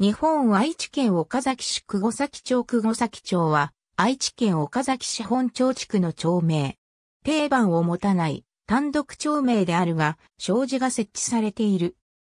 日本愛知県岡崎市久保崎町久保崎町は、愛知県岡崎市本町地区の町名。定番を持たない単独町名であるが、障子が設置されている。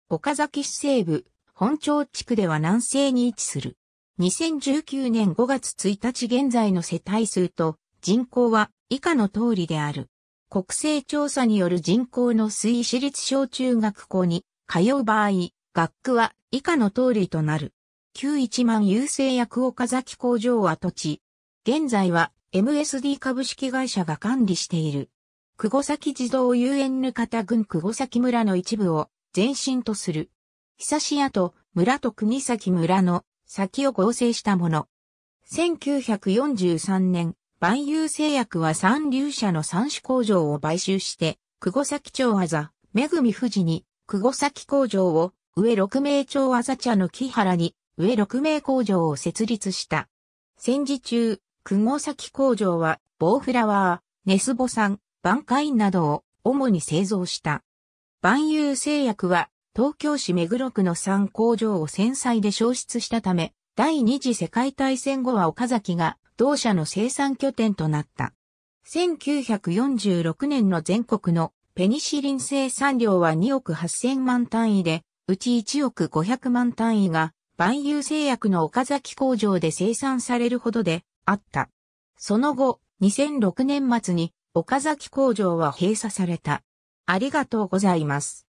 岡崎市西部、本町地区では南西に位置する。2019年5月1日現在の世帯数と人口は以下の通りである。国勢調査による人口の推移市立小中学校に通う場合、学区は以下の通りとなる。旧一万郵政薬岡崎工場跡地。現在は MSD 株式会社が管理している。久保崎児童遊園ぬ方郡久保崎村の一部を前身とする。久し屋と村と国崎村の先を合成したもの。1943年、万有製薬は三流社の三種工場を買収して、久保崎町あざ、めぐみ富士に、久保崎工場を上六名町あざ茶の木原に、上六名工場を設立した。戦時中、久保崎工場は、ボーフラワー、ネスボん、バンカインなどを主に製造した。万有製薬は、東京市目黒区の3工場を戦災で消失したため、第二次世界大戦後は岡崎が同社の生産拠点となった。1946年の全国のペニシリン生産量は2億8000万単位で、うち1億500万単位が、万有製薬の岡崎工場で生産されるほどであった。その後、2006年末に岡崎工場は閉鎖された。ありがとうございます。